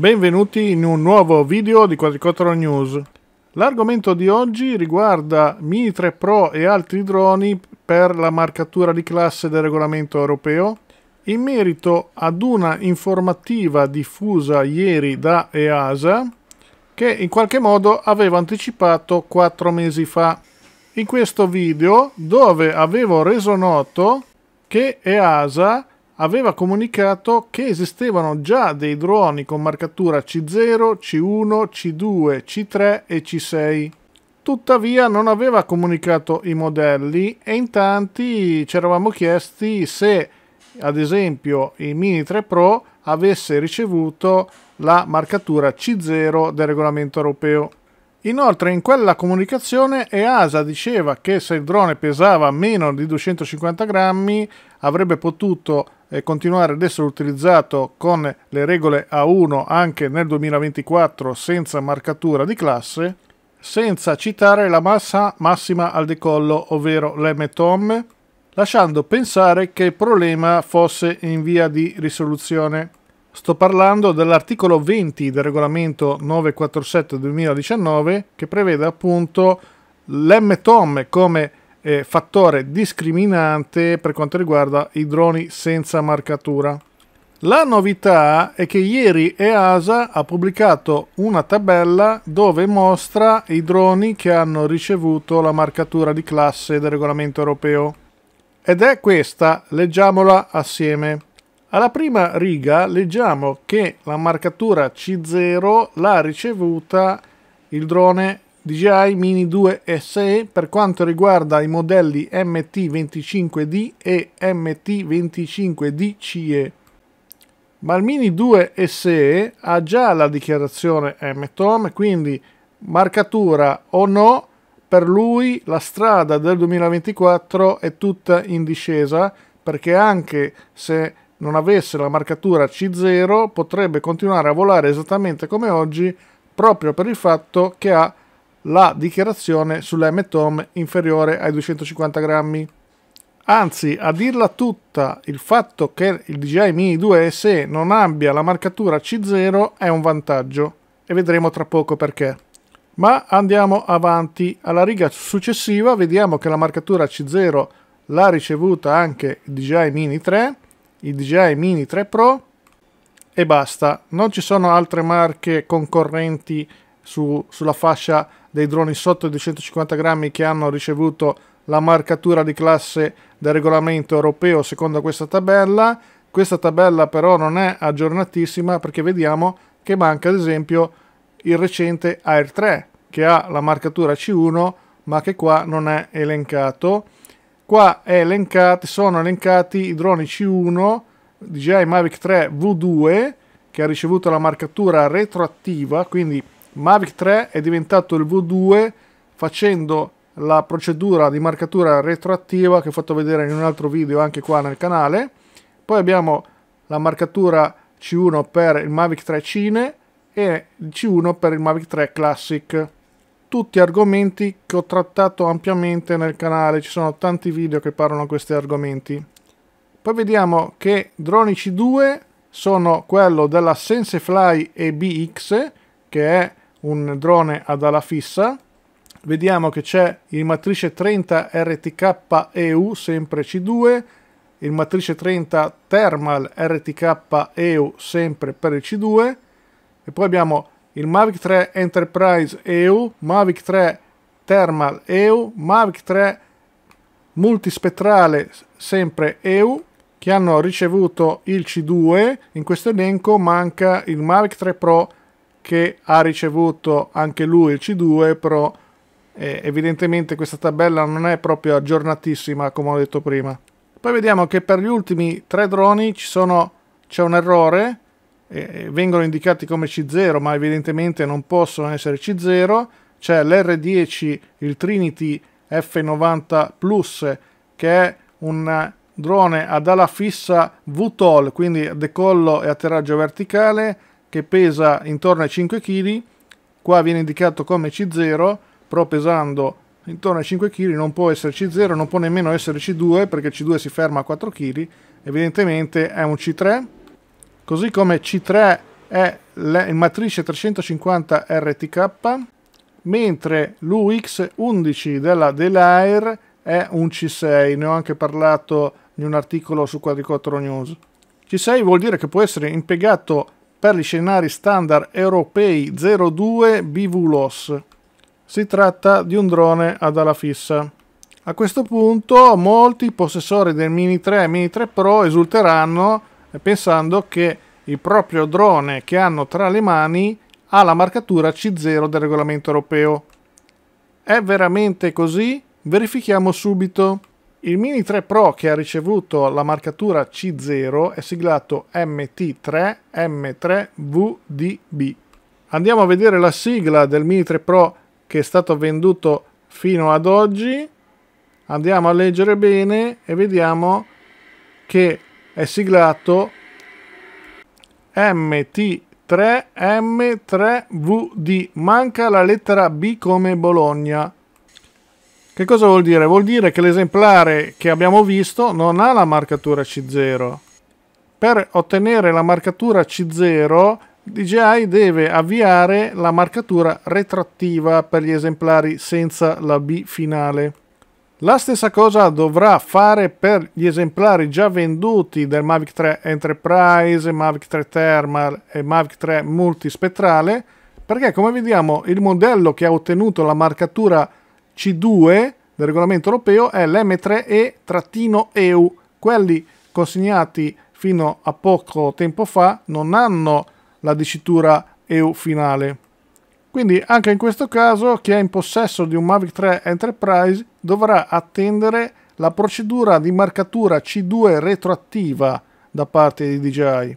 Benvenuti in un nuovo video di Quadricotero News. L'argomento di oggi riguarda Mini 3 Pro e altri droni per la marcatura di classe del regolamento europeo in merito ad una informativa diffusa ieri da EASA che in qualche modo avevo anticipato 4 mesi fa. In questo video dove avevo reso noto che EASA aveva comunicato che esistevano già dei droni con marcatura C0, C1, C2, C3 e C6. Tuttavia non aveva comunicato i modelli e in tanti ci eravamo chiesti se ad esempio il Mini 3 Pro avesse ricevuto la marcatura C0 del regolamento europeo. Inoltre in quella comunicazione EASA diceva che se il drone pesava meno di 250 grammi avrebbe potuto eh, continuare ad essere utilizzato con le regole A1 anche nel 2024 senza marcatura di classe, senza citare la massa massima al decollo, ovvero l'M-TOM, lasciando pensare che il problema fosse in via di risoluzione. Sto parlando dell'articolo 20 del regolamento 947-2019 che prevede appunto l'M-TOM come eh, fattore discriminante per quanto riguarda i droni senza marcatura. La novità è che ieri EASA ha pubblicato una tabella dove mostra i droni che hanno ricevuto la marcatura di classe del regolamento europeo. Ed è questa, leggiamola assieme. Alla prima riga leggiamo che la marcatura C0 l'ha ricevuta il drone DJI Mini 2 SE per quanto riguarda i modelli MT25D e MT25D CE. Ma il Mini 2 SE ha già la dichiarazione MTOM, quindi marcatura o no, per lui la strada del 2024 è tutta in discesa perché anche se non avesse la marcatura C0 potrebbe continuare a volare esattamente come oggi proprio per il fatto che ha la dichiarazione sull'MTOM inferiore ai 250 grammi. Anzi, a dirla tutta, il fatto che il DJI Mini 2 SE non abbia la marcatura C0 è un vantaggio e vedremo tra poco perché. Ma andiamo avanti, alla riga successiva vediamo che la marcatura C0 l'ha ricevuta anche il DJI Mini 3, il DJI Mini 3 Pro e basta, non ci sono altre marche concorrenti su, sulla fascia dei droni sotto i 250 grammi che hanno ricevuto la marcatura di classe del regolamento europeo secondo questa tabella. Questa tabella però non è aggiornatissima perché vediamo che manca ad esempio il recente AIR 3 che ha la marcatura C1 ma che qua non è elencato. Qua è elencati, sono elencati i droni C1 DJI Mavic 3 V2 che ha ricevuto la marcatura retroattiva, quindi Mavic 3 è diventato il V2 facendo la procedura di marcatura retroattiva che ho fatto vedere in un altro video anche qua nel canale. Poi abbiamo la marcatura C1 per il Mavic 3 Cine e il C1 per il Mavic 3 Classic. Tutti argomenti che ho trattato ampiamente nel canale, ci sono tanti video che parlano di questi argomenti. Poi vediamo che droni C2 sono quello della Sensefly EBX, che è un drone ad ala fissa vediamo che c'è il matrice 30 RTK EU sempre C2 il matrice 30 Thermal RTK EU sempre per il C2 e poi abbiamo il Mavic 3 Enterprise EU, Mavic 3 Thermal EU, Mavic 3 Multispettrale sempre EU che hanno ricevuto il C2, in questo elenco manca il Mavic 3 Pro che ha ricevuto anche lui il C2, però eh, evidentemente questa tabella non è proprio aggiornatissima come ho detto prima. Poi vediamo che per gli ultimi tre droni c'è un errore, eh, eh vengono indicati come C0 ma evidentemente non possono essere C0, c'è l'R10, il Trinity F90 Plus che è un drone ad ala fissa VTOL, quindi decollo e atterraggio verticale, che pesa intorno ai 5 kg, qua viene indicato come C0, però pesando intorno ai 5 kg non può essere C0, non può nemmeno essere C2 perché C2 si ferma a 4 kg, evidentemente è un C3, così come C3 è in matrice 350 RTK, mentre l'UX11 della Delair è un C6, ne ho anche parlato in un articolo su Quadricottero News. C6 vuol dire che può essere impiegato per gli scenari standard europei 02 BV BVLOS. Si tratta di un drone ad ala fissa. A questo punto molti possessori del Mini 3 e Mini 3 Pro esulteranno eh, pensando che il proprio drone che hanno tra le mani ha la marcatura C0 del regolamento europeo. È veramente così? Verifichiamo subito. Il Mini 3 Pro che ha ricevuto la marcatura C0 è siglato MT3M3VDB. Andiamo a vedere la sigla del Mini 3 Pro che è stato venduto fino ad oggi. Andiamo a leggere bene e vediamo che è siglato MT3M3VD. Manca la lettera B come Bologna. Che cosa vuol dire? Vuol dire che l'esemplare che abbiamo visto non ha la marcatura C0. Per ottenere la marcatura C0 DJI deve avviare la marcatura retrattiva per gli esemplari senza la B finale. La stessa cosa dovrà fare per gli esemplari già venduti del Mavic 3 Enterprise, Mavic 3 Thermal e Mavic 3 Multispettrale, perché come vediamo il modello che ha ottenuto la marcatura c2 del regolamento europeo è l'M3E-EU. Quelli consegnati fino a poco tempo fa non hanno la dicitura EU finale. Quindi anche in questo caso chi è in possesso di un Mavic 3 Enterprise dovrà attendere la procedura di marcatura C2 retroattiva da parte di DJI.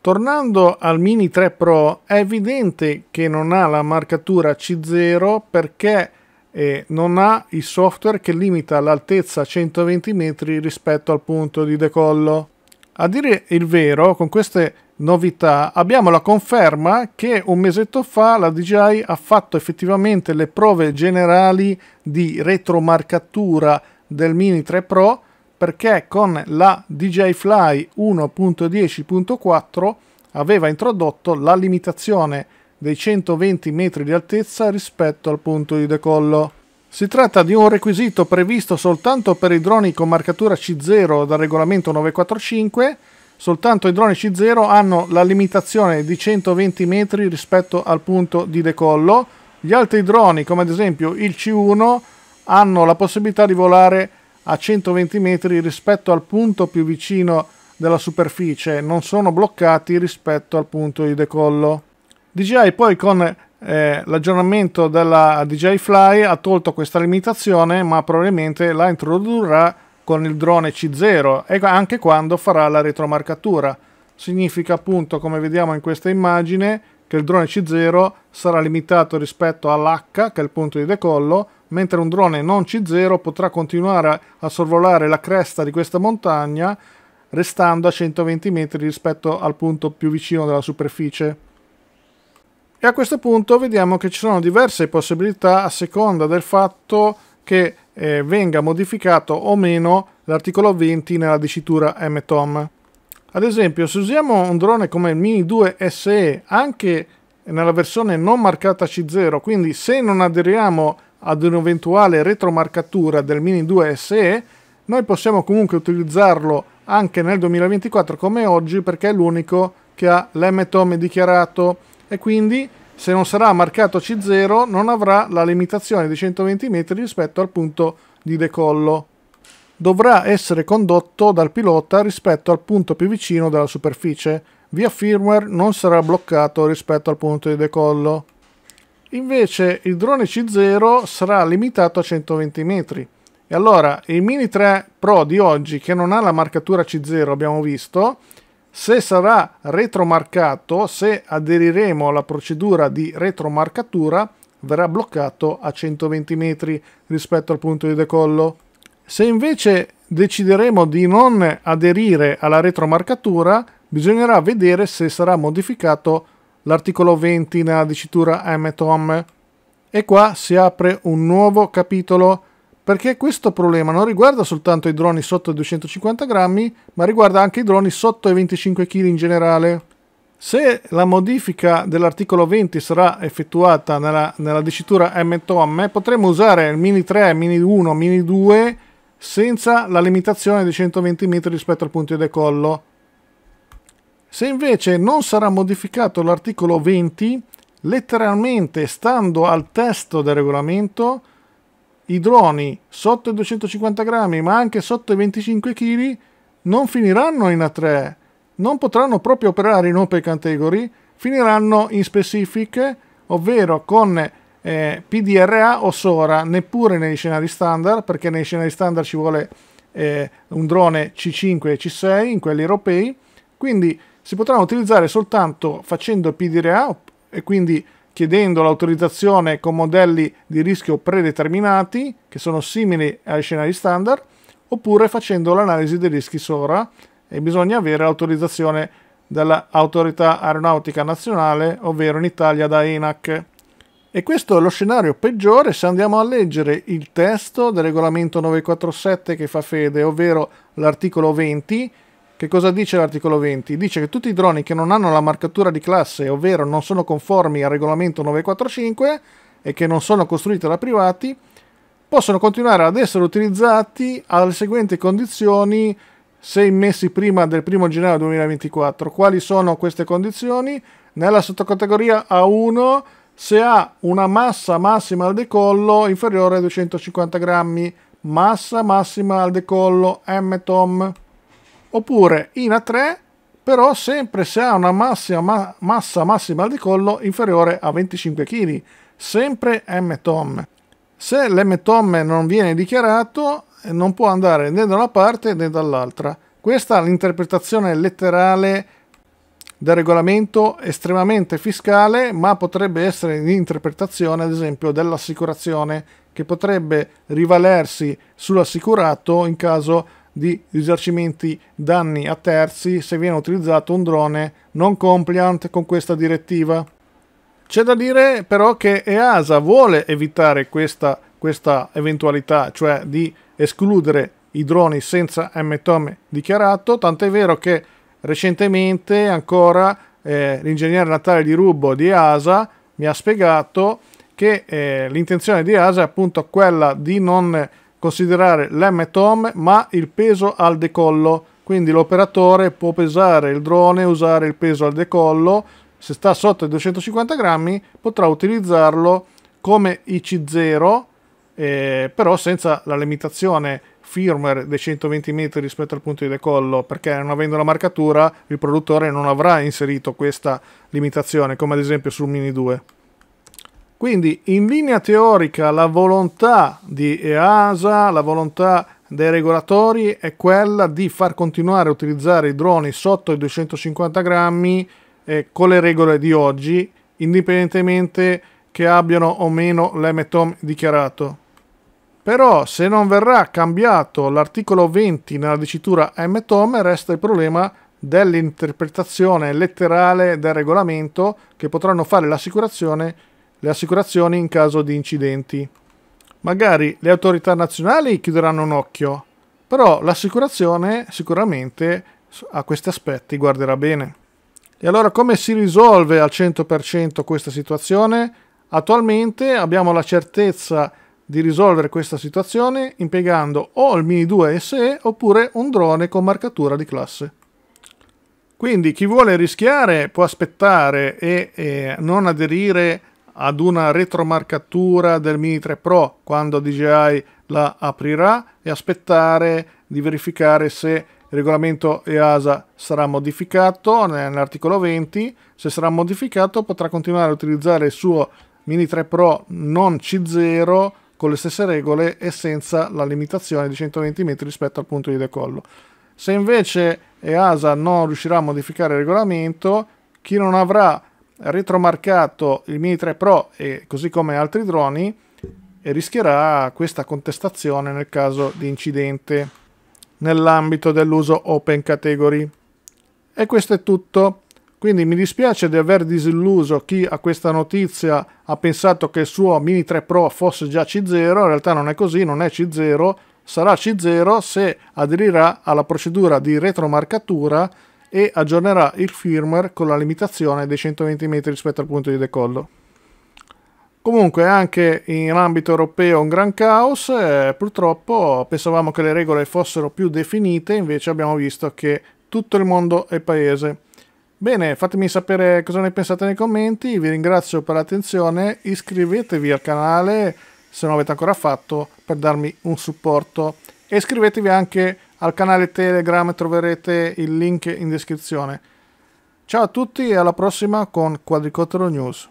Tornando al Mini 3 Pro è evidente che non ha la marcatura C0 perché eh, non ha il software che limita l'altezza a 120 metri rispetto al punto di decollo. A dire il vero, con queste novità abbiamo la conferma che un mesetto fa la DJI ha fatto effettivamente le prove generali di retromarcatura del Mini 3 Pro perché con la DJI Fly 1.10.4 aveva introdotto la limitazione dei 120 metri di altezza rispetto al punto di decollo. Si tratta di un requisito previsto soltanto per i droni con marcatura C0 dal regolamento 945, soltanto i droni C0 hanno la limitazione di 120 metri rispetto al punto di decollo, gli altri droni come ad esempio il C1 hanno la possibilità di volare a 120 metri rispetto al punto più vicino della superficie, non sono bloccati rispetto al punto di decollo. DJI poi con eh, l'aggiornamento della DJI Fly ha tolto questa limitazione ma probabilmente la introdurrà con il drone C0 e anche quando farà la retromarcatura significa appunto come vediamo in questa immagine che il drone C0 sarà limitato rispetto all'H che è il punto di decollo mentre un drone non C0 potrà continuare a sorvolare la cresta di questa montagna restando a 120 metri rispetto al punto più vicino della superficie e a questo punto vediamo che ci sono diverse possibilità a seconda del fatto che eh, venga modificato o meno l'articolo 20 nella dicitura MTOM. Ad esempio, se usiamo un drone come il Mini 2 SE anche nella versione non marcata C0, quindi se non aderiamo ad un'eventuale retromarcatura del Mini 2 SE, noi possiamo comunque utilizzarlo anche nel 2024 come oggi perché è l'unico che ha l'MTOM dichiarato e quindi se non sarà marcato C0 non avrà la limitazione di 120 metri rispetto al punto di decollo. Dovrà essere condotto dal pilota rispetto al punto più vicino della superficie, via firmware non sarà bloccato rispetto al punto di decollo. Invece il drone C0 sarà limitato a 120 metri. E allora il Mini 3 Pro di oggi che non ha la marcatura C0 abbiamo visto, se sarà retromarcato, se aderiremo alla procedura di retromarcatura, verrà bloccato a 120 metri rispetto al punto di decollo. Se invece decideremo di non aderire alla retromarcatura, bisognerà vedere se sarà modificato l'articolo 20 nella dicitura MTOM. E qua si apre un nuovo capitolo perché questo problema non riguarda soltanto i droni sotto i 250 grammi, ma riguarda anche i droni sotto i 25 kg in generale. Se la modifica dell'articolo 20 sarà effettuata nella, nella dicitura M-TOM, potremo usare il Mini 3, Mini 1, Mini 2 senza la limitazione di 120 metri rispetto al punto di decollo. Se invece non sarà modificato l'articolo 20, letteralmente stando al testo del regolamento, i droni sotto i 250 grammi ma anche sotto i 25 kg non finiranno in A3, non potranno proprio operare in open category, finiranno in Specific, ovvero con eh, PDRA o SORA, neppure negli scenari standard, perché negli scenari standard ci vuole eh, un drone C5 e C6 in quelli europei, quindi si potranno utilizzare soltanto facendo PDRA e quindi chiedendo l'autorizzazione con modelli di rischio predeterminati, che sono simili ai scenari standard, oppure facendo l'analisi dei rischi SORA e bisogna avere l'autorizzazione dell'autorità aeronautica nazionale, ovvero in Italia da ENAC. E questo è lo scenario peggiore se andiamo a leggere il testo del regolamento 947 che fa fede, ovvero l'articolo 20, che cosa dice l'articolo 20? Dice che tutti i droni che non hanno la marcatura di classe, ovvero non sono conformi al regolamento 945 e che non sono costruiti da privati, possono continuare ad essere utilizzati alle seguenti condizioni se immessi prima del 1 gennaio 2024. Quali sono queste condizioni? Nella sottocategoria A1 se ha una massa massima al decollo inferiore a 250 grammi, massa massima al decollo MTOM oppure in A3 però sempre se ha una massa, ma, massa massima di collo inferiore a 25 kg, sempre M-TOM. Se l'M-TOM non viene dichiarato non può andare né da una parte né dall'altra. Questa è l'interpretazione letterale del regolamento estremamente fiscale, ma potrebbe essere l'interpretazione, ad esempio, dell'assicurazione, che potrebbe rivalersi sull'assicurato in caso di di risarcimenti danni a terzi se viene utilizzato un drone non compliant con questa direttiva. C'è da dire però che EASA vuole evitare questa, questa eventualità, cioè di escludere i droni senza MTOM dichiarato, tant'è vero che recentemente ancora eh, l'ingegnere Natale di Rubbo di EASA mi ha spiegato che eh, l'intenzione di EASA è appunto quella di non considerare l'M-TOM ma il peso al decollo, quindi l'operatore può pesare il drone e usare il peso al decollo, se sta sotto i 250 grammi potrà utilizzarlo come IC0 eh, però senza la limitazione firmware dei 120 metri rispetto al punto di decollo perché non avendo la marcatura il produttore non avrà inserito questa limitazione come ad esempio sul Mini 2 quindi in linea teorica la volontà di EASA, la volontà dei regolatori è quella di far continuare a utilizzare i droni sotto i 250 grammi eh, con le regole di oggi, indipendentemente che abbiano o meno l'MTOM dichiarato. Però se non verrà cambiato l'articolo 20 nella dicitura MTOM resta il problema dell'interpretazione letterale del regolamento che potranno fare l'assicurazione le assicurazioni in caso di incidenti. Magari le autorità nazionali chiuderanno un occhio, però l'assicurazione sicuramente a questi aspetti guarderà bene. E allora come si risolve al 100% questa situazione? Attualmente abbiamo la certezza di risolvere questa situazione impiegando o il Mini 2 SE oppure un drone con marcatura di classe. Quindi chi vuole rischiare può aspettare e eh, non aderire a ad una retromarcatura del Mini 3 Pro quando DJI la aprirà e aspettare di verificare se il regolamento EASA sarà modificato nell'articolo 20. Se sarà modificato potrà continuare a utilizzare il suo Mini 3 Pro non C0 con le stesse regole e senza la limitazione di 120 metri rispetto al punto di decollo. Se invece EASA non riuscirà a modificare il regolamento, chi non avrà retromarcato il Mini 3 Pro e così come altri droni e rischierà questa contestazione nel caso di incidente nell'ambito dell'uso Open Category. E questo è tutto. Quindi mi dispiace di aver disilluso chi a questa notizia ha pensato che il suo Mini 3 Pro fosse già C0, in realtà non è così, non è C0, sarà C0 se aderirà alla procedura di retromarcatura e aggiornerà il firmware con la limitazione dei 120 metri rispetto al punto di decollo. Comunque anche in ambito europeo un gran caos, eh, purtroppo pensavamo che le regole fossero più definite, invece abbiamo visto che tutto il mondo è paese. Bene, fatemi sapere cosa ne pensate nei commenti, vi ringrazio per l'attenzione, iscrivetevi al canale se non l'avete ancora fatto per darmi un supporto e iscrivetevi anche a... Al canale Telegram troverete il link in descrizione. Ciao a tutti e alla prossima con Quadricottero News.